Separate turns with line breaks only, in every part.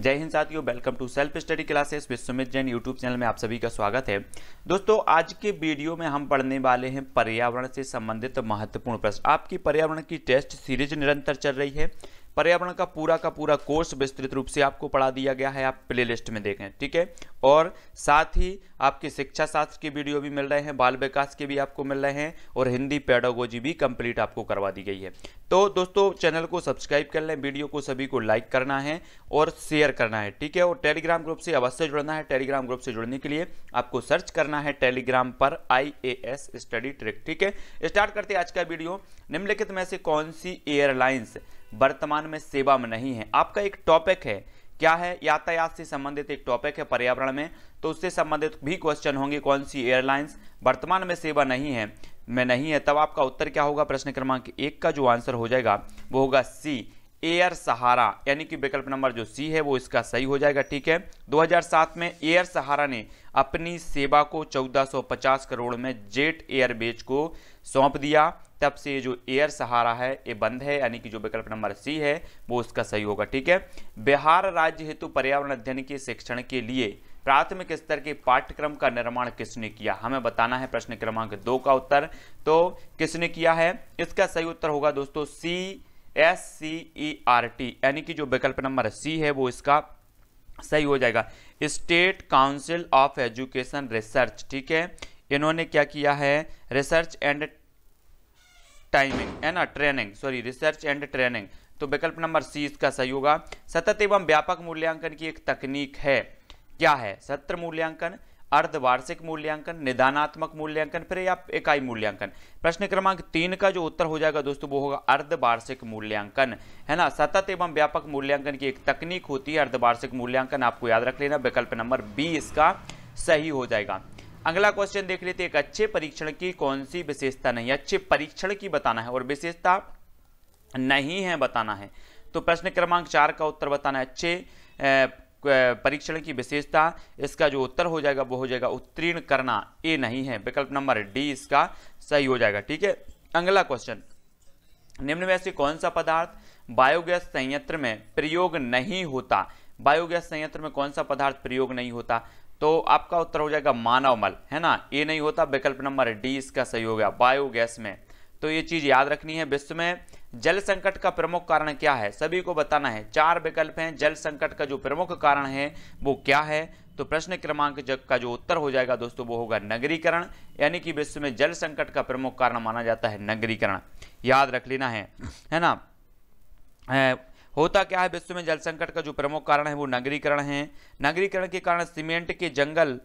जय हिंद साथियों welcome to self study classes Vishwamit Jain YouTube channel में आप सभी का स्वागत है दोस्तों आज के वीडियो में हम पढ़ने वाले हैं पर्यावरण से संबंधित महत्वपूर्ण प्रश्न आपकी पर्यावरण की टेस्ट सीरीज निरंतर चल रही है पर्यावरण का पूरा का पूरा कोर्स विस्तृत रूप से आपको पढ़ा दिया गया है आप प्लेलिस्ट में देखें ठीक है और साथ ही आपके शिक्षा शास्त्र के वीडियो भी मिल रहे हैं बाल विकास के भी आपको मिल रहे हैं और हिंदी पेडागोजी भी कंप्लीट आपको करवा दी गई है तो दोस्तों चैनल को सब्सक्राइब कर लें वीडियो को सभी को लाइक करना है और शेयर करना है ठीक है और टेलीग्राम ग्रुप से अवश्य जुड़ना है टेलीग्राम ग्रुप से जुड़ने के लिए आपको सर्च करना है टेलीग्राम पर आई स्टडी ट्रिक ठीक है स्टार्ट करते आज का वीडियो निम्नलिखित में से कौन सी एयरलाइंस वर्तमान में सेवा में नहीं है आपका एक टॉपिक है क्या है यातायात से संबंधित एक टॉपिक है पर्यावरण में तो उससे संबंधित भी क्वेश्चन होंगे कौन सी एयरलाइंस वर्तमान में सेवा नहीं है में नहीं है तब आपका उत्तर क्या होगा प्रश्न क्रमांक एक का जो आंसर हो जाएगा वो होगा सी एयर सहारा यानी कि विकल्प नंबर जो सी है वो इसका सही हो जाएगा ठीक है 2007 में एयर सहारा ने अपनी सेवा को 1450 करोड़ में जेट एयरबेज को सौंप दिया तब से ये जो एयर सहारा है ये बंद है यानी कि जो विकल्प नंबर सी है वो उसका सही होगा ठीक है बिहार राज्य हेतु पर्यावरण अध्ययन के शिक्षण के लिए प्राथमिक स्तर के पाठ्यक्रम का निर्माण किसने किया हमें बताना है प्रश्न क्रमांक दो का उत्तर तो किसने किया है इसका सही उत्तर होगा दोस्तों C S C E R T यानी कि जो विकल्प नंबर सी है वो इसका सही हो जाएगा state council of education research ठीक है इन्होंने क्या किया है रिसर्च एंड टाइमिंग है ना training sorry research and training तो विकल्प नंबर सी इसका सही होगा सतत एवं व्यापक मूल्यांकन की एक तकनीक है क्या है सत्र मूल्यांकन अर्धवार्षिक मूल्यांकन निदानात्मक मूल्यांकन फिर या इकाई मूल्यांकन प्रश्न क्रमांक तीन का जो उत्तर हो जाएगा दोस्तों वो होगा अर्धवार्षिक मूल्यांकन है ना सतत एवं व्यापक मूल्यांकन की एक तकनीक होती है अर्धवार्षिक मूल्यांकन आपको याद रख लेना विकल्प नंबर बी इसका सही हो जाएगा अगला क्वेश्चन देख लेते हैं एक अच्छे परीक्षण की कौन सी विशेषता नहीं अच्छे परीक्षण की बताना है और विशेषता नहीं है बताना है तो प्रश्न क्रमांक चार का उत्तर बताना है अच्छे परीक्षण की विशेषता इसका जो उत्तर हो जाएगा वो हो जाएगा उत्तीर्ण करना ए नहीं है विकल्प नंबर डी इसका सही हो जाएगा ठीक है अगला क्वेश्चन निम्न में से कौन सा पदार्थ बायोगैस संयंत्र में प्रयोग नहीं होता बायोगैस संयंत्र में कौन सा पदार्थ प्रयोग नहीं होता तो आपका उत्तर हो जाएगा मानव मल है ना ये नहीं होता विकल्प नंबर डी इसका सही हो गया बायोगैस में तो ये चीज़ याद रखनी है विश्व में जल संकट का प्रमुख कारण क्या है सभी को बताना है चार विकल्प हैं जल संकट का जो प्रमुख कारण है वो क्या है तो प्रश्न क्रमांक का जो उत्तर हो जाएगा दोस्तों वो होगा नगरीकरण यानी कि विश्व में जल संकट का प्रमुख कारण माना जाता है नगरीकरण याद रख लेना है है ना होता क्या है विश्व में जल संकट का जो प्रमुख कारण है वो नगरीकरण है नगरीकरण के कारण सीमेंट के जंगल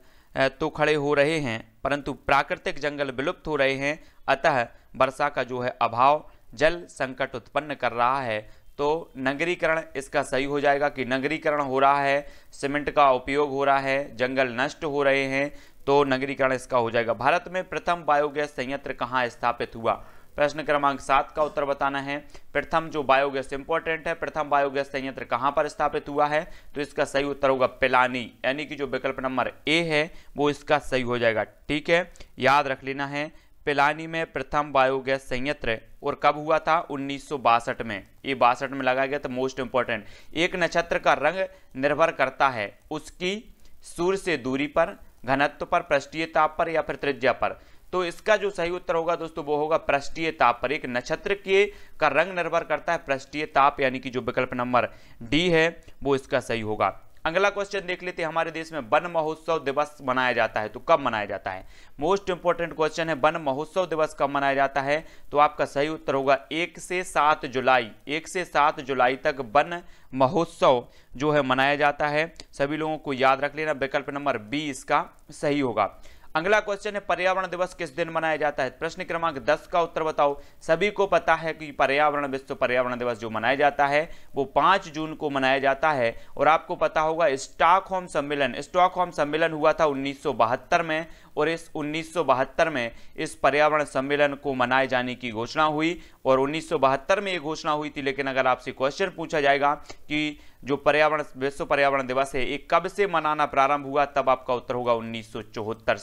तो खड़े हो रहे हैं परंतु प्राकृतिक जंगल विलुप्त हो रहे हैं अतः वर्षा का जो है अभाव जल संकट उत्पन्न कर रहा है तो नगरीकरण इसका सही हो जाएगा कि नगरीकरण हो रहा है सीमेंट का उपयोग हो रहा है जंगल नष्ट हो रहे हैं तो नगरीकरण इसका हो जाएगा भारत में प्रथम बायोगैस संयंत्र कहाँ स्थापित हुआ प्रश्न क्रमांक सात का उत्तर बताना है प्रथम जो बायोगैस इंपॉर्टेंट है प्रथम बायोगैस संयंत्र कहां पर स्थापित हुआ है तो इसका सही उत्तर होगा पिलानी यानी कि जो विकल्प नंबर ए है वो इसका सही हो जाएगा ठीक है याद रख लेना है पिलानी में प्रथम बायोगैस संयंत्र और कब हुआ था उन्नीस में ये बासठ में लगाया गया था मोस्ट इंपॉर्टेंट एक नक्षत्र का रंग निर्भर करता है उसकी सूर्य से दूरी पर घनत्व पर पृष्ठीय ताप पर या फिर त्रिज्या पर तो इसका जो सही उत्तर होगा दोस्तों वो होगा पृष्ठीय ताप पर एक नक्षत्र के का रंग निर्भर करता है पृष्ठीय ताप यानी कि जो विकल्प नंबर डी है वो इसका सही होगा अगला क्वेश्चन देख लेते हैं हमारे देश में वन महोत्सव दिवस मनाया जाता है तो कब मनाया जाता है मोस्ट इंपॉर्टेंट क्वेश्चन है वन महोत्सव दिवस कब मनाया जाता है तो आपका सही उत्तर होगा एक से सात जुलाई एक से सात जुलाई तक वन महोत्सव जो है मनाया जाता है सभी लोगों को याद रख लेना विकल्प नंबर बी इसका सही होगा अगला क्वेश्चन है पर्यावरण दिवस किस दिन मनाया जाता है प्रश्न क्रमांक दस का उत्तर बताओ सभी को पता है कि पर्यावरण विश्व तो पर्यावरण दिवस जो मनाया जाता है वो पाँच जून को मनाया जाता है और आपको पता होगा स्टॉक होम सम्मेलन स्टॉक होम सम्मेलन हुआ था उन्नीस में और इस उन्नीस में इस पर्यावरण सम्मेलन को मनाए जाने की घोषणा हुई और उन्नीस में ये घोषणा हुई थी लेकिन अगर आपसे क्वेश्चन पूछा जाएगा कि जो पर्यावरण विश्व पर्यावरण दिवस है ये कब से मनाना प्रारंभ हुआ तब आपका उत्तर होगा उन्नीस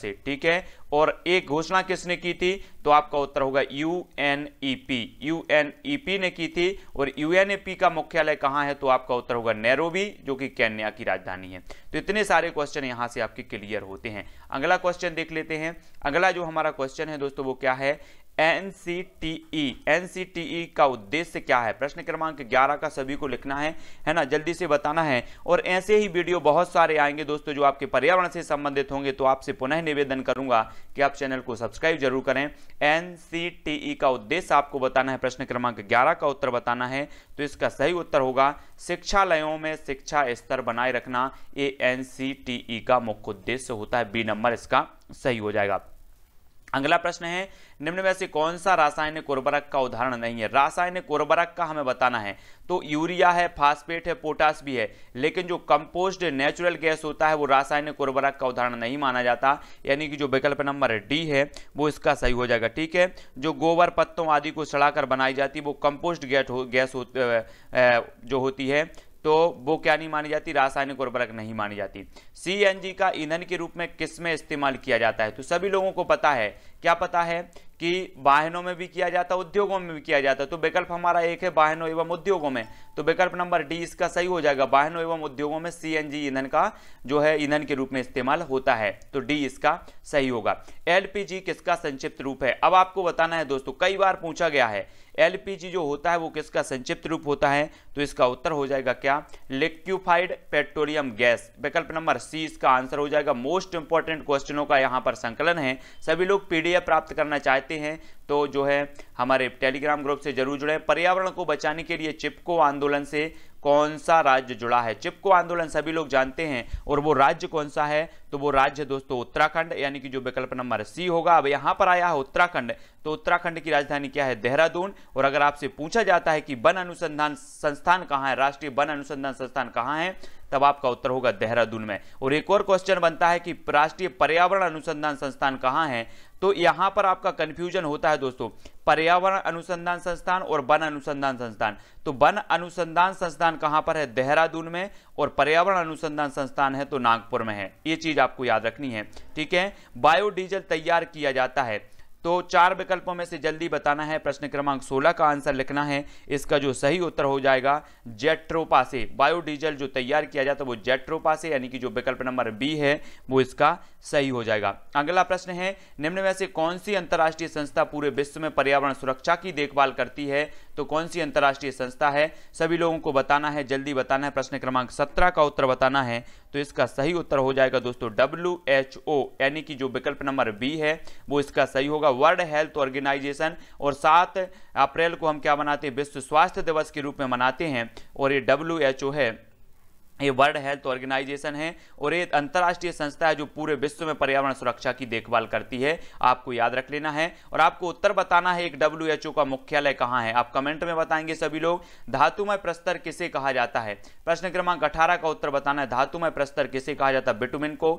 से ठीक है और एक घोषणा किसने की थी तो आपका उत्तर होगा U N E P U N E P ने की थी और यू एन पी का मुख्यालय कहाँ है तो आपका उत्तर होगा नैरोबी जो कि कैन्या की राजधानी है तो इतने सारे क्वेश्चन यहाँ से आपके क्लियर होते हैं अगला क्वेश्चन देख लेते हैं अगला जो हमारा क्वेश्चन है दोस्तों वो क्या है N C T E N C T E का उद्देश्य क्या है प्रश्न क्रमांक 11 का सभी को लिखना है है ना जल्दी से बताना है और ऐसे ही वीडियो बहुत सारे आएंगे दोस्तों जो आपके पर्यावरण से संबंधित होंगे तो आपसे पुनः निवेदन करूंगा कि आप चैनल को सब्सक्राइब जरूर करें एन सी टी ई का उद्देश्य आपको बताना है प्रश्न क्रमांक ग्यारह का उत्तर बताना है तो इसका सही उत्तर होगा शिक्षालयों में शिक्षा स्तर बनाए रखना ये एन सी टी ई का मुख्य उद्देश्य होता है बी नंबर इसका सही हो जाएगा अगला प्रश्न है निम्न में से कौन सा रासायनिक उर्वरक का उदाहरण नहीं है रासायनिक उर्वरक का हमें बताना है तो यूरिया है फास्फेट है पोटास भी है लेकिन जो कंपोस्ट नेचुरल गैस होता है वो रासायनिक उर्वरक का उदाहरण नहीं माना जाता यानी कि जो विकल्प नंबर डी है वो इसका सही हो जाएगा ठीक है जो गोबर पत्तों आदि को सड़ा बनाई जाती है वो कंपोस्ट हो, गैस हो, जो होती है तो वो क्या नहीं मानी जाती रासायनिक उर्वरक नहीं मानी जाती सी का ईंधन के रूप में किस में इस्तेमाल किया जाता है तो सभी लोगों को पता है क्या पता है कि वाहनों में भी किया जाता है उद्योगों में भी किया जाता है तो विकल्प हमारा एक है वाहनों एवं उद्योगों में तो विकल्प नंबर डी इसका सही हो जाएगा वाहनों एवं उद्योगों में सी ईंधन का जो है ईंधन के रूप में इस्तेमाल होता है तो डी इसका सही होगा एलपीजी किसका संक्षिप्त रूप है अब आपको बताना है दोस्तों कई बार पूछा गया है एलपीजी जो होता है वो किसका संक्षिप्त रूप होता है तो इसका उत्तर हो जाएगा क्या लिक्विफाइड पेट्रोलियम गैस विकल्प नंबर सी इसका आंसर हो जाएगा मोस्ट इंपॉर्टेंट क्वेश्चनों का यहाँ पर संकलन है सभी लोग पीडीएफ प्राप्त करना चाहते हैं तो जो है हमारे टेलीग्राम ग्रुप से जरूर जुड़े पर्यावरण को बचाने के लिए चिपको आंदोलन से कौन सा राज्य जुड़ा है चिपको आंदोलन सभी लोग जानते हैं और वो राज्य कौन सा है तो वो राज्य दोस्तों उत्तराखंड यानी कि जो विकल्प नंबर सी होगा अब यहां पर आया है उत्तराखंड तो उत्तराखंड की राजधानी क्या है देहरादून और अगर आपसे पूछा जाता है कि वन अनुसंधान संस्थान कहां है राष्ट्रीय वन अनुसंधान संस्थान कहां है तब आपका उत्तर होगा देहरादून में और एक और क्वेश्चन बनता है कि राष्ट्रीय पर्यावरण अनुसंधान संस्थान कहां है तो यहां पर आपका कंफ्यूजन होता है दोस्तों पर्यावरण अनुसंधान संस्थान और वन अनुसंधान संस्थान तो वन अनुसंधान संस्थान कहां पर है देहरादून में और पर्यावरण अनुसंधान संस्थान है तो नागपुर में है ये चीज़ आपको याद रखनी है ठीक है बायोडीजल तैयार किया जाता है तो चार विकल्पों में से जल्दी बताना है प्रश्न क्रमांक 16 का आंसर लिखना है इसका जो सही उत्तर हो जाएगा जेट्रोपा से बायोडीजल जो तैयार किया जाता है वो जेट्रोपा से यानी कि जो विकल्प नंबर बी है वो इसका सही हो जाएगा अगला प्रश्न है निम्न में से कौन सी अंतर्राष्ट्रीय संस्था पूरे विश्व में पर्यावरण सुरक्षा की देखभाल करती है तो कौन सी अंतर्राष्ट्रीय संस्था है सभी लोगों को बताना है जल्दी बताना है प्रश्न क्रमांक सत्रह का उत्तर बताना है तो इसका सही उत्तर हो जाएगा दोस्तों डब्ल्यू एच ओ यानी कि जो विकल्प नंबर बी है वो इसका सही होगा वर्ल्ड हेल्थ ऑर्गेनाइजेशन और सात अप्रैल को हम क्या मनाते हैं विश्व स्वास्थ्य दिवस के रूप में मनाते हैं और ये डब्ल्यू एच ओ है ये वर्ल्ड हेल्थ ऑर्गेनाइजेशन है और ये अंतर्राष्ट्रीय संस्था है जो पूरे विश्व में पर्यावरण सुरक्षा की देखभाल करती है आपको याद रख लेना है और आपको उत्तर बताना है एक डब्ल्यू का मुख्यालय कहाँ है आप कमेंट में बताएंगे सभी लोग धातुमय प्रस्तर किसे कहा जाता है प्रश्न क्रमांक अठारह का उत्तर बताना है धातुमय प्रस्तर किसे कहा जाता है बिटुमिन को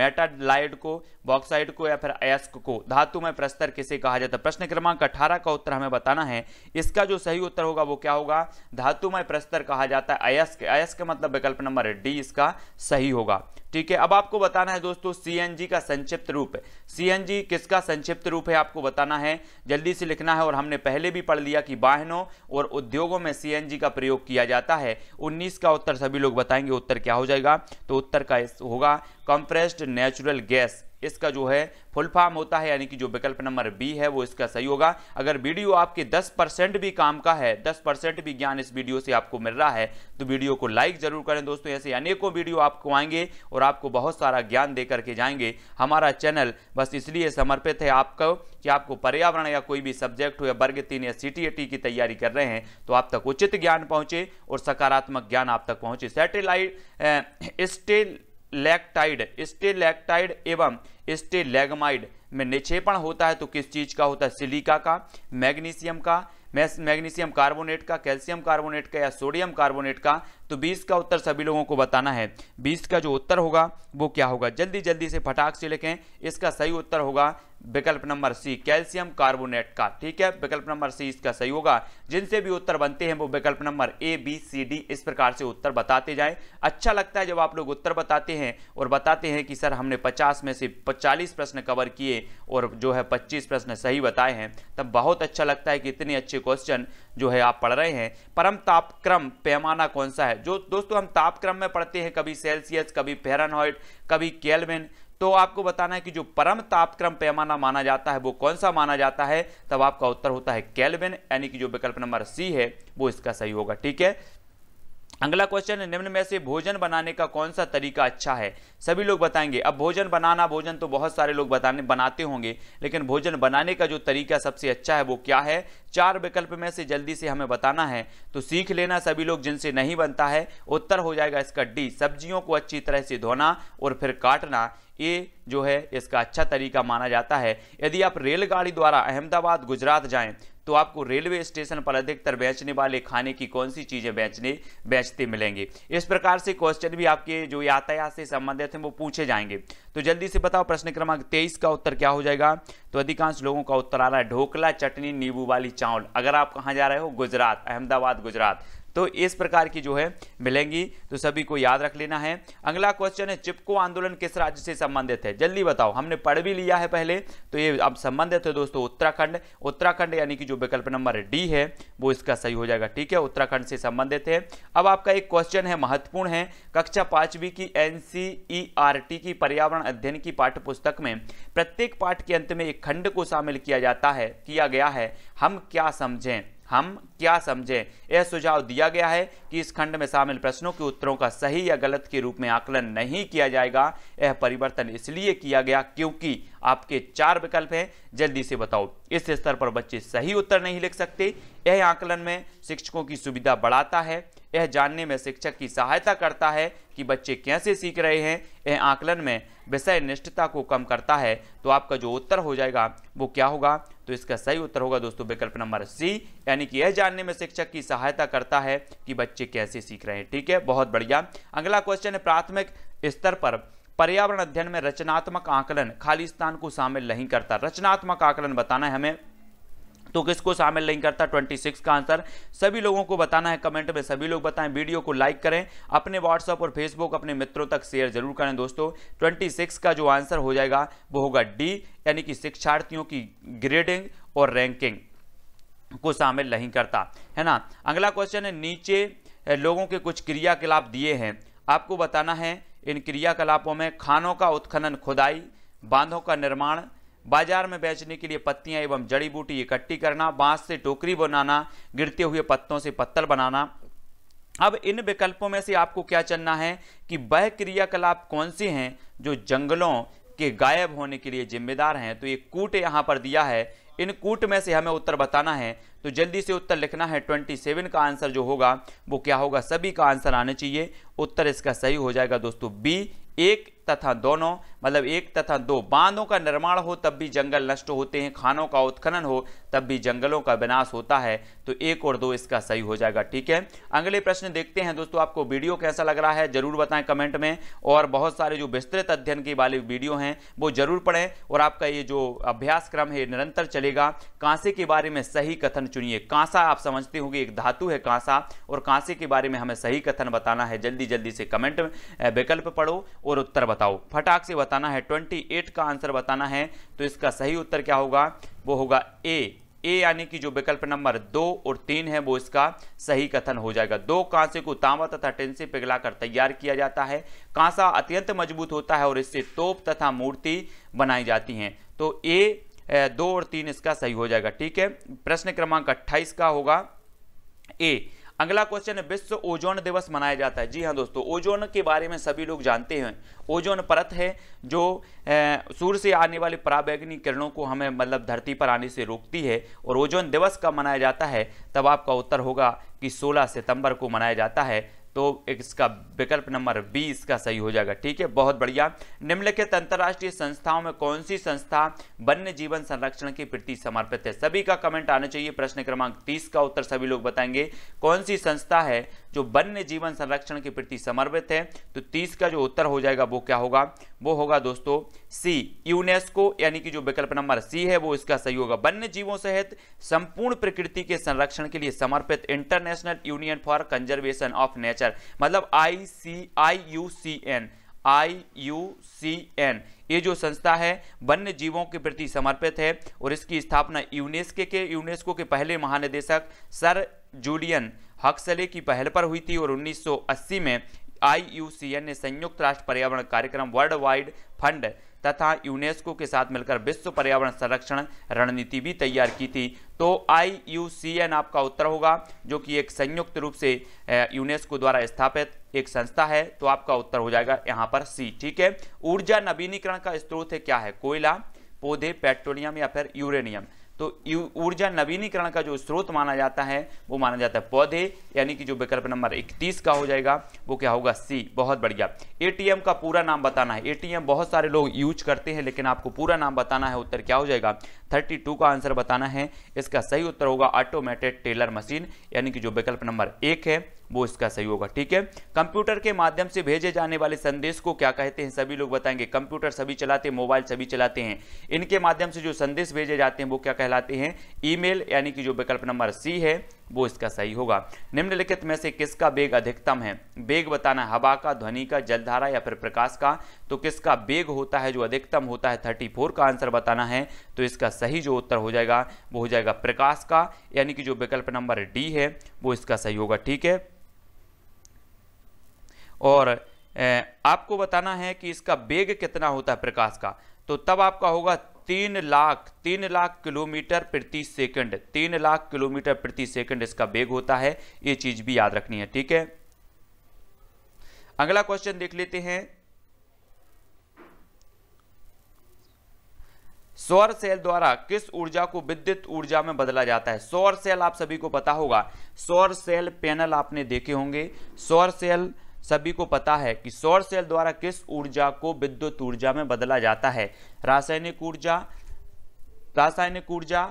मेटाडलाइड को बॉक्साइड को या फिर एस्क को धातुमय प्रस्तर किसे कहा जाता है प्रश्न क्रमांक अठारह का उत्तर हमें बताना है इसका जो सही उत्तर होगा वो क्या होगा धातुमय प्रस्तर कहा जाता है अयस्क अयस्क मतलब विकल्प नंबर डी इसका सही होगा ठीक है अब आपको बताना है दोस्तों सीएनजी का संक्षिप्त रूप सीएनजी किसका संक्षिप्त रूप है आपको बताना है जल्दी से लिखना है और हमने पहले भी पढ़ लिया कि वाहनों और उद्योगों में सीएनजी का प्रयोग किया जाता है 19 का उत्तर सभी लोग बताएंगे उत्तर क्या हो जाएगा तो उत्तर का होगा कंप्रेस्ड नेचुरल गैस इसका जो है फुल फॉर्म होता है यानी कि जो विकल्प नंबर बी है वो इसका सही होगा अगर वीडियो आपके 10 परसेंट भी काम का है 10 परसेंट भी ज्ञान इस वीडियो से आपको मिल रहा है तो वीडियो को लाइक जरूर करें दोस्तों ऐसे अनेकों वीडियो आपको आएंगे और आपको बहुत सारा ज्ञान दे करके जाएंगे हमारा चैनल बस इसलिए समर्पित है आपको कि आपको पर्यावरण या कोई भी सब्जेक्ट हो या वर्ग तीन या सी e की तैयारी कर रहे हैं तो आप तक उचित ज्ञान पहुँचे और सकारात्मक ज्ञान आप तक पहुँचे सैटेलाइट स्टेल लैक्टाइड स्टेलैक्टाइड एवं स्टेलैगमाइड में निक्षेपण होता है तो किस चीज का होता है सिलिका का मैग्नीशियम का मैग्नीशियम कार्बोनेट का कैल्शियम कार्बोनेट का या सोडियम कार्बोनेट का तो 20 का उत्तर सभी लोगों को बताना है 20 का जो उत्तर होगा वो क्या होगा जल्दी जल्दी से फटाक से लिखें इसका सही उत्तर होगा विकल्प नंबर सी कैल्शियम कार्बोनेट का ठीक है विकल्प नंबर सी इसका सही होगा जिनसे भी उत्तर बनते हैं वो विकल्प number A B C D इस प्रकार से उत्तर बताते जाएं अच्छा लगता है जब आप लोग उत्तर बताते हैं और बताते हैं कि सर हमने 50 में से 40 प्रश्न कवर किए और जो है 25 प्रश्न सही बताए हैं तब बहुत अच्छा लगता है कि इतने अच्छे क्वेश्चन जो है आप पढ़ रहे हैं परम तापक्रम पैमाना कौन सा है जो दोस्तों हम तापक्रम में पढ़ते हैं कभी सेल्सियस कभी फेरनहॉइट कभी केल्विन तो आपको बताना है कि जो परम तापक्रम पैमाना माना जाता है वो कौन सा माना जाता है तब आपका उत्तर होता है कैलविन यानी कि जो विकल्प नंबर सी है वो इसका सही होगा ठीक है अगला क्वेश्चन है निम्न में से भोजन बनाने का कौन सा तरीका अच्छा है सभी लोग बताएंगे अब भोजन बनाना भोजन तो बहुत सारे लोग बताने बनाते होंगे लेकिन भोजन बनाने का जो तरीका सबसे अच्छा है वो क्या है चार विकल्प में से जल्दी से हमें बताना है तो सीख लेना सभी लोग जिनसे नहीं बनता है उत्तर हो जाएगा इसका डी सब्जियों को अच्छी तरह से धोना और फिर काटना ये जो है इसका अच्छा तरीका माना जाता है यदि आप रेलगाड़ी द्वारा अहमदाबाद गुजरात जाएं तो आपको रेलवे स्टेशन पर अधिकतर बेचने वाले खाने की कौन सी चीज़ें बेचने बेचते मिलेंगे इस प्रकार से क्वेश्चन भी आपके जो यातायात से संबंधित हैं वो पूछे जाएंगे तो जल्दी से बताओ प्रश्न क्रमांक तेईस का उत्तर क्या हो जाएगा तो अधिकांश लोगों का उत्तर आ रहा है ढोकला चटनी नींबू वाली चावल अगर आप कहाँ जा रहे हो गुजरात अहमदाबाद गुजरात तो इस प्रकार की जो है मिलेंगी तो सभी को याद रख लेना है अगला क्वेश्चन है चिपको आंदोलन किस राज्य से संबंधित है जल्दी बताओ हमने पढ़ भी लिया है पहले तो ये अब संबंधित है दोस्तों उत्तराखंड उत्तराखंड यानी कि जो विकल्प नंबर डी है वो इसका सही हो जाएगा ठीक है उत्तराखंड से संबंधित है अब आपका एक क्वेश्चन है महत्वपूर्ण है कक्षा पांचवी की एन e की पर्यावरण अध्ययन की पुस्तक में प्रत्येक पाठ के अंत में एक खंड को शामिल किया जाता है किया गया है हम क्या समझें हम क्या समझें यह सुझाव दिया गया है कि इस खंड में शामिल प्रश्नों के उत्तरों का सही या गलत के रूप में आकलन नहीं किया जाएगा यह परिवर्तन इसलिए किया गया क्योंकि आपके चार विकल्प हैं जल्दी से बताओ इस स्तर पर बच्चे सही उत्तर नहीं लिख सकते यह आकलन में शिक्षकों की सुविधा बढ़ाता है यह जानने में शिक्षक की सहायता करता है कि बच्चे कैसे सीख रहे हैं यह आकलन में विषय निष्ठता को कम करता है तो आपका जो उत्तर हो जाएगा वो क्या होगा तो इसका सही उत्तर होगा दोस्तों विकल्प नंबर सी यानी कि यह जानने में शिक्षक की सहायता करता है कि बच्चे कैसे सीख रहे हैं ठीक है बहुत बढ़िया अगला क्वेश्चन है प्राथमिक स्तर पर पर्यावरण अध्ययन में रचनात्मक आकलन खाली स्थान को शामिल नहीं करता रचनात्मक आकलन बताना है हमें तो किसको शामिल नहीं करता 26 का आंसर सभी लोगों को बताना है कमेंट में सभी लोग बताएं वीडियो को लाइक करें अपने व्हाट्सअप और फेसबुक अपने मित्रों तक शेयर जरूर करें दोस्तों 26 का जो आंसर हो जाएगा वो होगा डी यानी कि शिक्षार्थियों की ग्रेडिंग और रैंकिंग को शामिल नहीं करता है ना अगला क्वेश्चन है नीचे लोगों के कुछ क्रियाकलाप दिए हैं आपको बताना है इन क्रियाकलापों में खानों का उत्खनन खुदाई बांधों का निर्माण बाजार में बेचने के लिए पत्तियां एवं जड़ी बूटी इकट्ठी करना बांस से टोकरी बनाना गिरते हुए पत्तों से पत्तल बनाना अब इन विकल्पों में से आपको क्या चलना है कि वह क्रियाकलाप कौन से हैं जो जंगलों के गायब होने के लिए जिम्मेदार हैं तो ये कूट यहाँ पर दिया है इन कूट में से हमें उत्तर बताना है तो जल्दी से उत्तर लिखना है 27 का आंसर जो होगा वो क्या होगा सभी का आंसर आना चाहिए उत्तर इसका सही हो जाएगा दोस्तों बी एक तथा दोनों मतलब एक तथा दो बांधों का निर्माण हो तब भी जंगल नष्ट होते हैं खानों का उत्खनन हो तब भी जंगलों का विनाश होता है तो एक और दो इसका सही हो जाएगा ठीक है अगले प्रश्न देखते हैं दोस्तों आपको वीडियो कैसा लग रहा है जरूर बताएं कमेंट में और बहुत सारे जो विस्तृत अध्ययन के वाले वीडियो हैं वो जरूर पढ़ें और आपका ये जो अभ्यास क्रम है निरंतर चलेगा कांसे के बारे में सही कथन चुनिए कांसा आप समझते होंगे एक धातु है कांसा और कांसे के बारे में हमें सही कथन बताना है जल्दी जल्दी से कमेंट विकल्प पढ़ो और उत्तर बताओ बताओ फटाक से बताना है 28 का आंसर बताना है तो इसका सही उत्तर क्या होगा वो होगा ए ए यानी कि जो विकल्प नंबर दो और तीन है वो इसका सही कथन हो जाएगा दो कांसे को तांबा तथा टेन से पिघलाकर तैयार किया जाता है कांसा अत्यंत मजबूत होता है और इससे तोप तथा मूर्ति बनाई जाती हैं तो ए दो और तीन इसका सही हो जाएगा ठीक है प्रश्न क्रमांक अट्ठाईस का होगा ए अगला क्वेश्चन है विश्व ओजोन दिवस मनाया जाता है जी हाँ दोस्तों ओजोन के बारे में सभी लोग जानते हैं ओजोन परत है जो सूर्य से आने वाले प्रावैग्निक किरणों को हमें मतलब धरती पर आने से रोकती है और ओजोन दिवस कब मनाया जाता है तब आपका उत्तर होगा कि 16 सितंबर को मनाया जाता है तो इसका विकल्प नंबर बी इसका सही हो जाएगा ठीक है बहुत बढ़िया निम्नलिखित अंतर्राष्ट्रीय संस्थाओं में कौन सी संस्था वन्य जीवन संरक्षण के प्रति समर्पित है सभी का कमेंट आना चाहिए प्रश्न क्रमांक तीस का उत्तर सभी लोग बताएंगे कौन सी संस्था है जो वन्य जीवन संरक्षण के प्रति समर्पित है तो तीस का जो उत्तर हो जाएगा वो क्या होगा वो होगा दोस्तों सी यूनेस्को यानी कि जो विकल्प नंबर सी है वो इसका सही होगा वन्य जीवों सहित संपूर्ण प्रकृति के संरक्षण के लिए समर्पित International Union for Conservation of Nature मतलब I C I U C N I U C N ये जो संस्था है वन्य जीवों के प्रति समर्पित है और इसकी स्थापना यूनेस्को के यूनेस्को के पहले महानिदेशक सर जूलियन हक्सले की पहल पर हुई थी और 1980 में आईयूसीएन ने संयुक्त राष्ट्र पर्यावरण कार्यक्रम वर्ल्ड वाइड फंड तथा यूनेस्को के साथ मिलकर विश्व पर्यावरण संरक्षण रणनीति भी तैयार की थी तो आई आपका उत्तर होगा जो कि एक संयुक्त रूप से यूनेस्को द्वारा स्थापित एक संस्था है तो आपका उत्तर हो जाएगा यहाँ पर सी ठीक है ऊर्जा नवीनीकरण का स्रोत है क्या है कोयला पौधे पेट्रोलियम या फिर यूरेनियम तो ऊर्जा नवीनीकरण का जो स्रोत माना जाता है वो माना जाता है पौधे यानी कि जो विकल्प नंबर 31 का हो जाएगा वो क्या होगा सी बहुत बढ़िया एटीएम का पूरा नाम बताना है एटीएम बहुत सारे लोग यूज करते हैं लेकिन आपको पूरा नाम बताना है उत्तर क्या हो जाएगा 32 का आंसर बताना है इसका सही उत्तर होगा ऑटोमेटेड टेलर मशीन यानी कि जो विकल्प नंबर एक है वो इसका सही होगा ठीक है कंप्यूटर के माध्यम से भेजे जाने वाले संदेश को क्या कहते हैं सभी लोग बताएंगे कंप्यूटर सभी चलाते हैं मोबाइल सभी चलाते हैं इनके माध्यम से जो संदेश भेजे जाते हैं वो क्या कहलाते हैं ईमेल यानी कि जो विकल्प नंबर सी है वो इसका सही होगा निम्नलिखित में से किसका वेग अधिकतम है वेग बताना हवा का ध्वनि का जलधारा या फिर प्रकाश का तो किसका वेग होता है जो अधिकतम होता है थर्टी फोर का आंसर बताना है तो इसका सही जो उत्तर हो जाएगा वो हो जाएगा प्रकाश का यानी कि जो विकल्प नंबर डी है वो इसका सही होगा ठीक है और आपको बताना है कि इसका वेग कितना होता है प्रकाश का तो तब आपका होगा तीन लाख तीन लाख किलोमीटर प्रति सेकंड तीन लाख किलोमीटर प्रति सेकंड इसका वेग होता है ये चीज भी याद रखनी है ठीक है अगला क्वेश्चन देख लेते हैं सौर सेल द्वारा किस ऊर्जा को विद्युत ऊर्जा में बदला जाता है सौर सेल आप सभी को पता होगा सौर सेल पैनल आपने देखे होंगे सौर सेल सभी को पता है कि सौर सेल द्वारा किस ऊर्जा को विद्युत ऊर्जा में बदला जाता है रासायनिक ऊर्जा रासायनिक ऊर्जा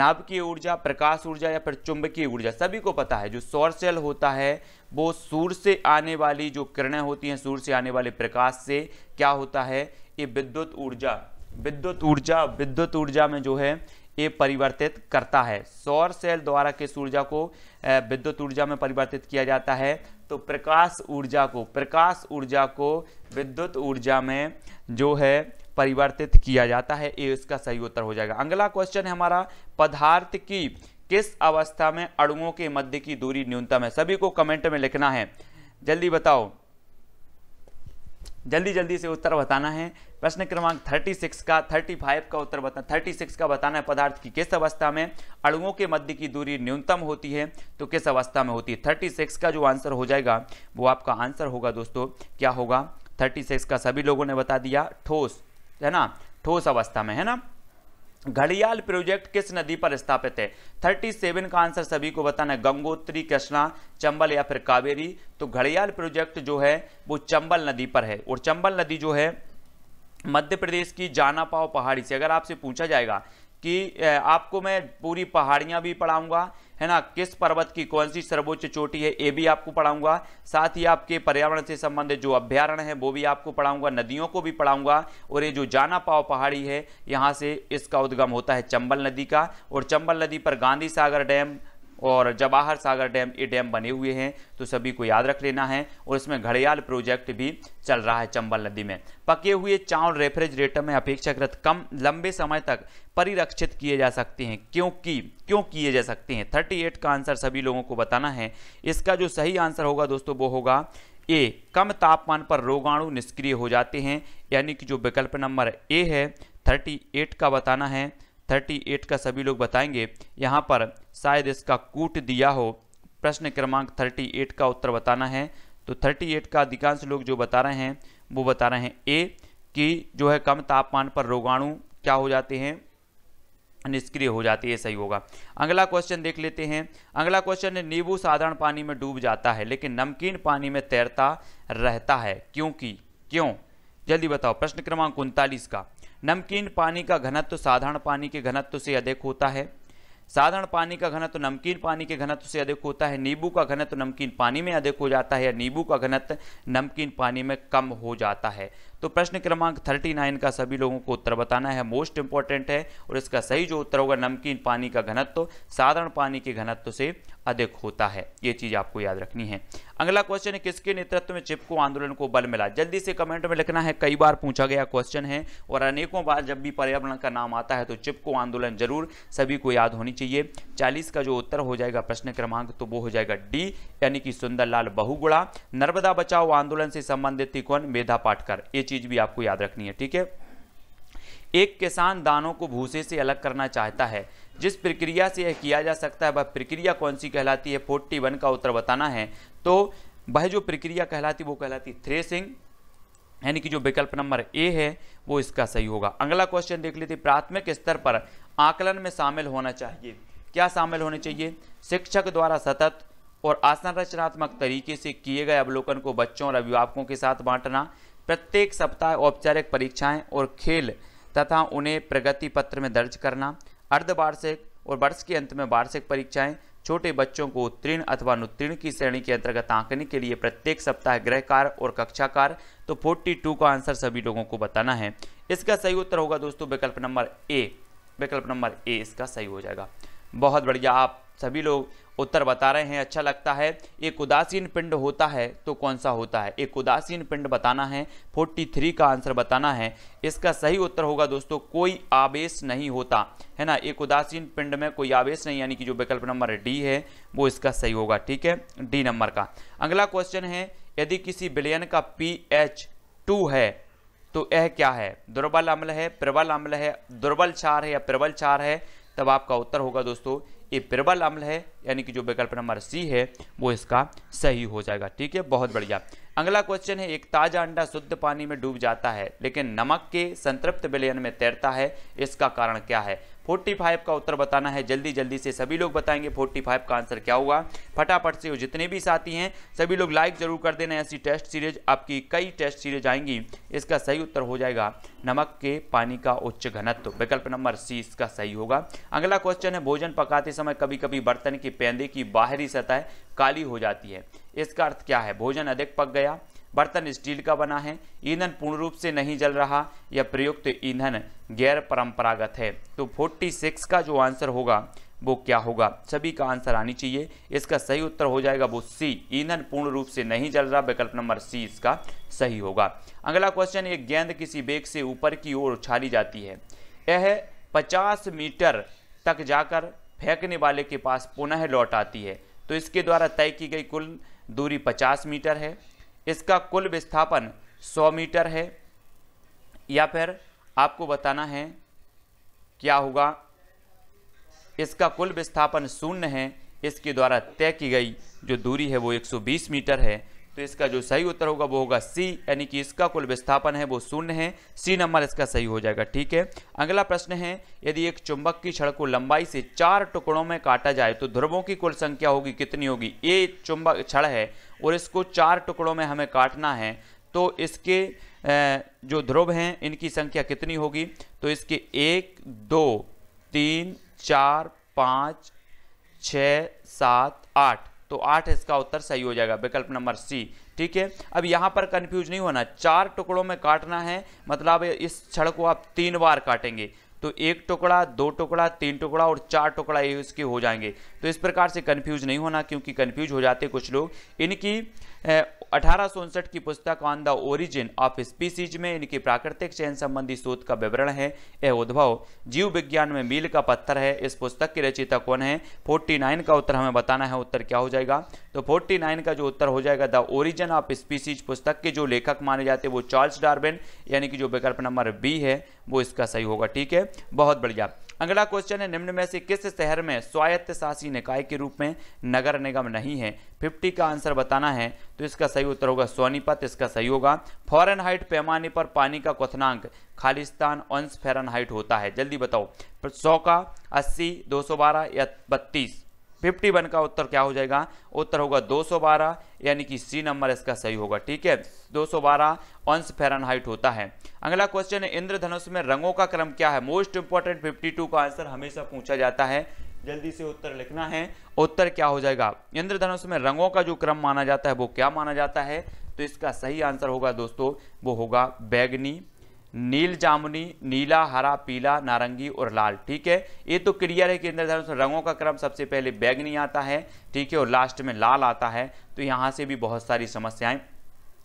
नाभिकीय ऊर्जा प्रकाश ऊर्जा या फिर चुंबकीय ऊर्जा सभी को पता है जो सौर सेल होता है वो सूर्य से आने वाली जो किरणें होती हैं सूर्य से आने वाले प्रकाश से क्या होता है ये विद्युत ऊर्जा विद्युत ऊर्जा विद्युत ऊर्जा में जो है के परिवर्तित करता है सौर सेल द्वारा किस ऊर्जा को विद्युत ऊर्जा में परिवर्तित किया जाता है तो प्रकाश ऊर्जा को प्रकाश ऊर्जा को विद्युत ऊर्जा में जो है परिवर्तित किया जाता है ये इसका सही उत्तर हो जाएगा अगला क्वेश्चन है हमारा पदार्थ की किस अवस्था में अणुओं के मध्य की दूरी न्यूनतम है सभी को कमेंट में लिखना है जल्दी बताओ जल्दी जल्दी से उत्तर बताना है प्रश्न क्रमांक 36 का 35 का उत्तर थर्टी 36 का बताना है पदार्थ की किस अवस्था में अड़ुओं के मध्य की दूरी न्यूनतम होती है तो किस अवस्था में होती है 36 का जो आंसर हो जाएगा वो आपका आंसर होगा दोस्तों क्या होगा 36 का सभी लोगों ने बता दिया ठोस है ना ठोस अवस्था में है ना घड़ियाल प्रोजेक्ट किस नदी पर स्थापित है थर्टी सेवन का आंसर सभी को बताना है गंगोत्री कृष्णा चंबल या फिर कावेरी तो घड़ियाल प्रोजेक्ट जो है वो चंबल नदी पर है और चंबल नदी जो है मध्य प्रदेश की जाना पाओ पहाड़ी से अगर आपसे पूछा जाएगा कि आपको मैं पूरी पहाड़ियाँ भी पढ़ाऊँगा है ना किस पर्वत की कौन सी सर्वोच्च चोटी है ये भी आपको पढ़ाऊंगा साथ ही आपके पर्यावरण से संबंधित जो अभ्यारण है वो भी आपको पढ़ाऊंगा नदियों को भी पढ़ाऊंगा और ये जो जाना पाव पहाड़ी है यहाँ से इसका उद्गम होता है चंबल नदी का और चंबल नदी पर गांधी सागर डैम और जवाहर सागर डैम ये डैम बने हुए हैं तो सभी को याद रख लेना है और इसमें घड़ियाल प्रोजेक्ट भी चल रहा है चंबल नदी में पके हुए चावल रेफ्रिजरेटर में अपेक्षाकृत कम लंबे समय तक परिरक्षित किए जा सकते हैं क्योंकि क्यों किए जा सकते हैं 38 का आंसर सभी लोगों को बताना है इसका जो सही आंसर होगा दोस्तों वो होगा ए कम तापमान पर रोगाणु निष्क्रिय हो जाते हैं यानी कि जो विकल्प नंबर ए है थर्टी का बताना है 38 का सभी लोग बताएंगे यहाँ पर शायद इसका कूट दिया हो प्रश्न क्रमांक 38 का उत्तर बताना है तो 38 का अधिकांश लोग जो बता रहे हैं वो बता रहे हैं ए कि जो है कम तापमान पर रोगाणु क्या हो जाते हैं निष्क्रिय हो जाती है सही होगा अगला क्वेश्चन देख लेते हैं अगला क्वेश्चन है नींबू साधारण पानी में डूब जाता है लेकिन नमकीन पानी में तैरता रहता है क्योंकि क्यों जल्दी बताओ प्रश्न क्रमांक उनतालीस का नमकीन पानी का घनत्व साधारण पानी के घनत्व से अधिक होता है साधारण पानी का घनत्व नमकीन पानी के घनत्व से अधिक होता है नींबू का घनत्व नमकीन पानी में अधिक हो जाता है या नींबू का घनत्व नमकीन पानी में कम हो जाता है तो प्रश्न क्रमांक 39 का सभी लोगों को उत्तर बताना है मोस्ट इंपॉर्टेंट है और इसका सही जो उत्तर होगा नमकीन पानी का घनत्व साधारण पानी के घनत्व से अधिक होता है ये चीज आपको याद रखनी है अगला क्वेश्चन है किसके नेतृत्व में चिपको आंदोलन को बल मिला जल्दी से कमेंट में लिखना है कई बार पूछा गया क्वेश्चन है और अनेकों बार जब भी पर्यावरण का नाम आता है तो चिपको आंदोलन जरूर सभी को याद होनी चाहिए 40 का जो उत्तर हो जाएगा प्रश्न क्रमांक तो वो हो जाएगा डी यानी कि सुंदरलाल बहुगुड़ा नर्मदा बचाओ आंदोलन से संबंधित कौन मेधा पाटकर ये चीज़ भी आपको याद रखनी है ठीक है एक किसान दानों को भूसे से अलग करना चाहता है जिस प्रक्रिया से यह किया जा सकता है वह प्रक्रिया कौन सी कहलाती है फोर्टी वन का उत्तर बताना है तो वह जो प्रक्रिया कहलाती वो कहलाती थ्रेसिंग यानी कि जो विकल्प नंबर ए है वो इसका सही होगा अगला क्वेश्चन देख लेते प्राथमिक स्तर पर आकलन में शामिल होना चाहिए क्या शामिल होने चाहिए शिक्षक द्वारा सतत और आसन रचनात्मक तरीके से किए गए अवलोकन को बच्चों और अभिभावकों के साथ बांटना प्रत्येक सप्ताह औपचारिक परीक्षाएं और खेल तथा उन्हें प्रगति पत्र में दर्ज करना अर्धवार्षिक और वर्ष के अंत में वार्षिक परीक्षाएं छोटे बच्चों को उत्तीर्ण अथवा अनुत्तीर्ण की श्रेणी के अंतर्गत आंकने के लिए प्रत्येक सप्ताह गृह और कक्षाकार तो 42 का आंसर सभी लोगों को बताना है इसका सही उत्तर होगा दोस्तों विकल्प नंबर ए विकल्प नंबर ए इसका सही हो जाएगा बहुत बढ़िया आप सभी लोग उत्तर बता रहे हैं अच्छा लगता है एक उदासीन पिंड होता है तो कौन सा होता है एक उदासीन पिंड बताना है 43 का आंसर बताना है इसका सही उत्तर होगा दोस्तों कोई आवेश नहीं होता है ना एक उदासीन पिंड में कोई आवेश नहीं यानी कि जो विकल्प नंबर डी है वो इसका सही होगा ठीक है डी नंबर का अगला क्वेश्चन है यदि किसी बिलियन का पी एच टू है तो यह क्या है दुर्बल अम्ल है प्रबल अम्ल है दुर्बल क्षार है या प्रबल क्षार है तब आपका उत्तर होगा दोस्तों ये प्रबल अम्ल है यानी कि जो विकल्प नंबर सी है वो इसका सही हो जाएगा ठीक है बहुत बढ़िया अगला क्वेश्चन है एक ताज़ा अंडा शुद्ध पानी में डूब जाता है लेकिन नमक के संतृप्त विलयन में तैरता है इसका कारण क्या है 45 का उत्तर बताना है जल्दी जल्दी से सभी लोग बताएंगे 45 का आंसर क्या हुआ फटाफट से जितने भी साथी हैं सभी लोग लाइक जरूर कर देना ऐसी टेस्ट सीरीज आपकी कई टेस्ट सीरीज आएंगी इसका सही उत्तर हो जाएगा नमक के पानी का उच्च घनत्व विकल्प नंबर सी इसका सही होगा अगला क्वेश्चन है भोजन पकाते समय कभी कभी बर्तन के पैदे की बाहरी सतह काली हो जाती है इसका अर्थ क्या है भोजन अधिक पक गया बर्तन स्टील का बना है ईंधन पूर्ण रूप से नहीं जल रहा यह प्रयुक्त ईंधन गैर परंपरागत है तो 46 का जो आंसर होगा वो क्या होगा सभी का आंसर आनी चाहिए इसका सही उत्तर हो जाएगा वो सी ईंधन पूर्ण रूप से नहीं जल रहा विकल्प नंबर सी इसका सही होगा अगला क्वेश्चन एक गेंद किसी बेग से ऊपर की ओर उछाली जाती है यह पचास मीटर तक जाकर फेंकने वाले के पास पुनः लौट आती है तो इसके द्वारा तय की गई कुल दूरी 50 मीटर है इसका कुल विस्थापन 100 मीटर है या फिर आपको बताना है क्या होगा इसका कुल विस्थापन शून्य है इसके द्वारा तय की गई जो दूरी है वो 120 मीटर है तो इसका जो सही उत्तर होगा वो होगा सी यानी कि इसका कुल विस्थापन है वो शून्य है सी नंबर इसका सही हो जाएगा ठीक है अगला प्रश्न है यदि एक चुंबक की छड़ को लंबाई से चार टुकड़ों में काटा जाए तो ध्रुवों की कुल संख्या होगी कितनी होगी ये चुंबक छड़ है और इसको चार टुकड़ों में हमें काटना है तो इसके जो ध्रुव हैं इनकी संख्या कितनी होगी तो इसके एक दो तीन चार पाँच छ सात आठ तो आठ इसका उत्तर सही हो जाएगा विकल्प नंबर सी ठीक है अब यहाँ पर कन्फ्यूज नहीं होना चार टुकड़ों में काटना है मतलब इस छड़ को आप तीन बार काटेंगे तो एक टुकड़ा दो टुकड़ा तीन टुकड़ा और चार टुकड़ा ये इसके हो जाएंगे तो इस प्रकार से कन्फ्यूज नहीं होना क्योंकि कन्फ्यूज हो जाते कुछ लोग इनकी अठारह की पुस्तक On the Origin of Species में इनकी प्राकृतिक चयन संबंधी शोध का विवरण है यह उद्भव जीव विज्ञान में मील का पत्थर है इस पुस्तक की रचयिता कौन है 49 का उत्तर हमें बताना है उत्तर क्या हो जाएगा तो 49 का जो उत्तर हो जाएगा द ओरिजिन ऑफ स्पीसीज पुस्तक के जो लेखक माने जाते हैं वो चार्ल्स डार्बिन यानी कि जो विकल्प नंबर बी है वो इसका सही होगा ठीक है बहुत बढ़िया अगला क्वेश्चन है निम्न में से किस शहर में स्वायत्त शासी निकाय के रूप में नगर निगम नहीं है फिफ्टी का आंसर बताना है तो इसका सही उत्तर होगा सोनीपत इसका सही होगा फॉरन हाइट पैमाने पर पानी का क्वनांक खालिस्तान अंश फेरन हाइट होता है जल्दी बताओ सौ का अस्सी दो सौ बारह या बत्तीस फिफ्टी वन का उत्तर क्या हो जाएगा उत्तर होगा 212 यानी कि सी नंबर इसका सही होगा ठीक है 212 फेरन फेरनहाइट होता है अगला क्वेश्चन है इंद्रधनुष में रंगों का क्रम क्या है मोस्ट इंपॉर्टेंट 52 का आंसर हमेशा पूछा जाता है जल्दी से उत्तर लिखना है उत्तर क्या हो जाएगा इंद्रधनुष में रंगों का जो क्रम माना जाता है वो क्या माना जाता है तो इसका सही आंसर होगा दोस्तों वो होगा बैगनी नील जामुनी नीला हरा पीला नारंगी और लाल ठीक है ये तो क्लियर है कि इंद्रधनुष रंगों का क्रम सबसे पहले बैगनी आता है ठीक है और लास्ट में लाल आता है तो यहाँ से भी बहुत सारी समस्याएं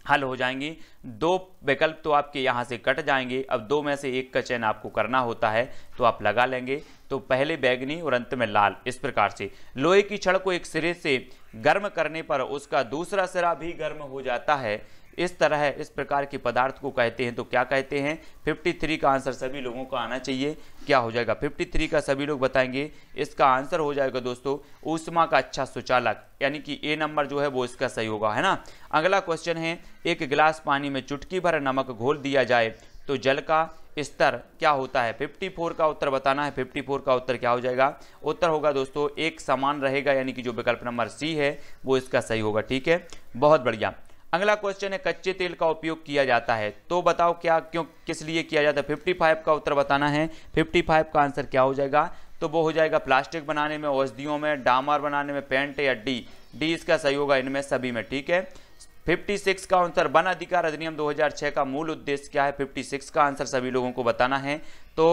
हल हो जाएंगी दो विकल्प तो आपके यहाँ से कट जाएंगे अब दो में से एक का चयन आपको करना होता है तो आप लगा लेंगे तो पहले बैगनी और अंत में लाल इस प्रकार से लोहे की छड़ को एक सिरे से गर्म करने पर उसका दूसरा सिरा भी गर्म हो जाता है इस तरह है इस प्रकार के पदार्थ को कहते हैं तो क्या कहते हैं 53 का आंसर सभी लोगों को आना चाहिए क्या हो जाएगा 53 का सभी लोग बताएंगे इसका आंसर हो जाएगा दोस्तों ऊष्मा का अच्छा सुचालक यानी कि ए नंबर जो है वो इसका सही होगा है ना अगला क्वेश्चन है एक गिलास पानी में चुटकी भर नमक घोल दिया जाए तो जल का स्तर क्या होता है 54 का उत्तर बताना है 54 का उत्तर क्या हो जाएगा उत्तर होगा दोस्तों एक समान रहेगा यानी कि जो विकल्प नंबर सी है वो इसका सही होगा ठीक है बहुत बढ़िया अगला क्वेश्चन है कच्चे तेल का उपयोग किया जाता है तो बताओ क्या क्यों किस लिए किया जाता है 55 का उत्तर बताना है 55 का आंसर क्या हो जाएगा तो वो हो जाएगा प्लास्टिक बनाने में औषधियों में डामर बनाने में पेंट या डी डी इसका सही होगा इनमें सभी में ठीक है 56 का आंसर वन अधिकार अधिनियम 2006 का मूल उद्देश्य क्या है 56 का आंसर सभी लोगों को बताना है तो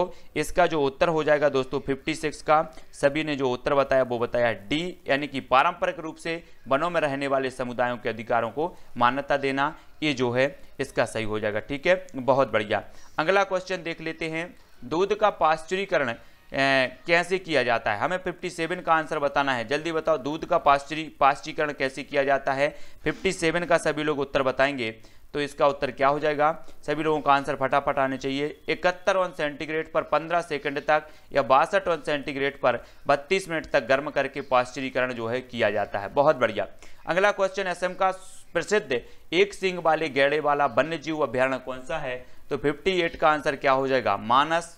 इसका जो उत्तर हो जाएगा दोस्तों 56 का सभी ने जो उत्तर बताया वो बताया डी यानी कि पारंपरिक रूप से वनों में रहने वाले समुदायों के अधिकारों को मान्यता देना ये जो है इसका सही हो जाएगा ठीक है बहुत बढ़िया अगला क्वेश्चन देख लेते हैं दूध का पाश्चुरीकरण कैसे किया जाता है हमें फिफ्टी सेवन का आंसर बताना है जल्दी बताओ दूध का पाश्चरी पाश्चीकरण कैसे किया जाता है फिफ्टी सेवन का सभी लोग उत्तर बताएंगे तो इसका उत्तर क्या हो जाएगा सभी लोगों का आंसर फटाफट आने चाहिए इकहत्तर वन सेंटीग्रेड पर पंद्रह सेकंड तक या बासठ वन सेंटीग्रेड पर बत्तीस मिनट तक गर्म करके पाश्चरीकरण जो है किया जाता है बहुत बढ़िया अगला क्वेश्चन एसएम का प्रसिद्ध एक सिंह वाले गेड़े वाला वन्य जीव अभ्यारण्य कौन सा है तो 58 का आंसर क्या हो जाएगा मानस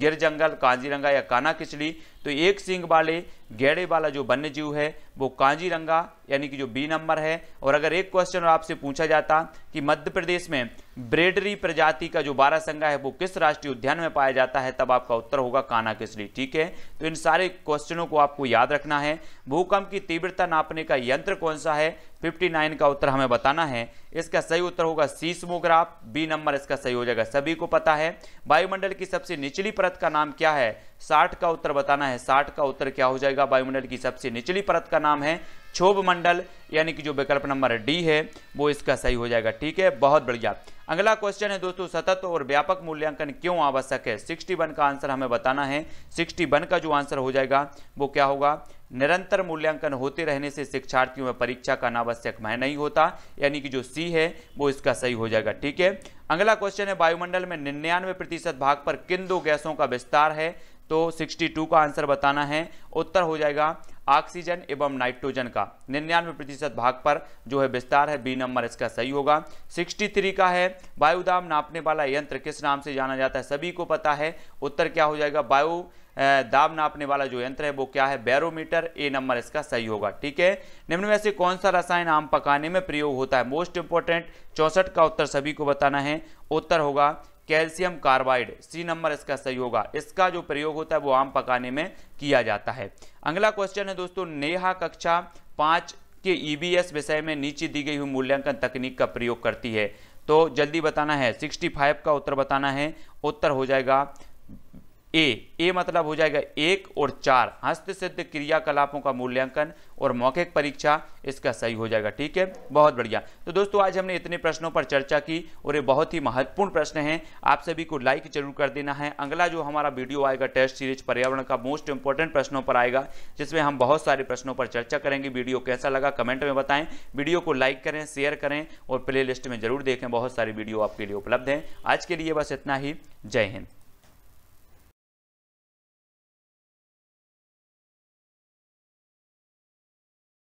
गिर जंगल काजीरंगा या काना किचली तो एक सिंग वाले गेड़े वाला जो वन्य जीव है वो कांजीरंगा यानी कि जो बी नंबर है और अगर एक क्वेश्चन आपसे पूछा जाता कि मध्य प्रदेश में ब्रेडरी प्रजाति का जो बारह संगा है वो किस राष्ट्रीय उद्यान में पाया जाता है तब आपका उत्तर होगा काना किसली ठीक है तो इन सारे क्वेश्चनों को आपको याद रखना है भूकंप की तीव्रता नापने का यंत्र कौन सा है 59 का उत्तर हमें बताना है इसका सही उत्तर होगा सीस्मोग्राफ बी नंबर इसका सही हो जाएगा सभी को पता है वायुमंडल की सबसे निचली परत का नाम क्या है साठ का उत्तर बताना है साठ का उत्तर क्या हो जाएगा वायुमंडल की सबसे निचली परत का नाम है क्षोभ मंडल यानी कि जो विकल्प नंबर डी है वो इसका सही हो जाएगा ठीक है बहुत बढ़िया अगला क्वेश्चन है दोस्तों सतत और व्यापक मूल्यांकन क्यों आवश्यक है सिक्सटी वन का आंसर हमें बताना है सिक्सटी वन का जो आंसर हो जाएगा वो क्या होगा निरंतर मूल्यांकन होते रहने से शिक्षार्थियों में परीक्षा का अनावश्यक मह नहीं होता यानी कि जो सी है वो इसका सही हो जाएगा ठीक है अगला क्वेश्चन है वायुमंडल में निन्यानवे प्रतिशत भाग पर किन दो गैसों का विस्तार है तो 62 का आंसर बताना है उत्तर हो जाएगा ऑक्सीजन एवं नाइट्रोजन का निन्यानवे प्रतिशत भाग पर जो है विस्तार है बी नंबर इसका सही होगा 63 का है वायुदाब नापने वाला यंत्र किस नाम से जाना जाता है सभी को पता है उत्तर क्या हो जाएगा वायु दाब नापने वाला जो यंत्र है वो क्या है बैरोमीटर ए नंबर इसका सही होगा ठीक है निम्न में से कौन सा रसायन आम पकाने में प्रयोग होता है मोस्ट इंपॉर्टेंट चौसठ का उत्तर सभी को बताना है उत्तर होगा कैल्शियम कार्बाइड सी नंबर इसका सही होगा इसका जो प्रयोग होता है वो आम पकाने में किया जाता है अगला क्वेश्चन है दोस्तों नेहा कक्षा पाँच के ईबीएस e विषय में नीचे दी गई हुई मूल्यांकन तकनीक का प्रयोग करती है तो जल्दी बताना है 65 का उत्तर बताना है उत्तर हो जाएगा ए ए मतलब हो जाएगा एक और चार हस्तसिद्ध क्रियाकलापों का मूल्यांकन और मौखिक परीक्षा इसका सही हो जाएगा ठीक है बहुत बढ़िया तो दोस्तों आज हमने इतने प्रश्नों पर चर्चा की और ये बहुत ही महत्वपूर्ण प्रश्न हैं आप सभी को लाइक जरूर कर देना है अगला जो हमारा वीडियो आएगा टेस्ट सीरीज पर्यावरण का मोस्ट इंपॉर्टेंट प्रश्नों पर आएगा जिसमें हम बहुत सारे प्रश्नों पर चर्चा करेंगे वीडियो कैसा लगा कमेंट में बताएं वीडियो को लाइक करें शेयर करें और प्ले में जरूर देखें बहुत सारी वीडियो आपके लिए उपलब्ध हैं आज के लिए बस इतना ही जय हिंद